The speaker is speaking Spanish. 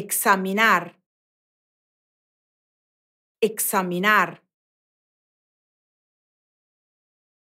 examinar, examinar.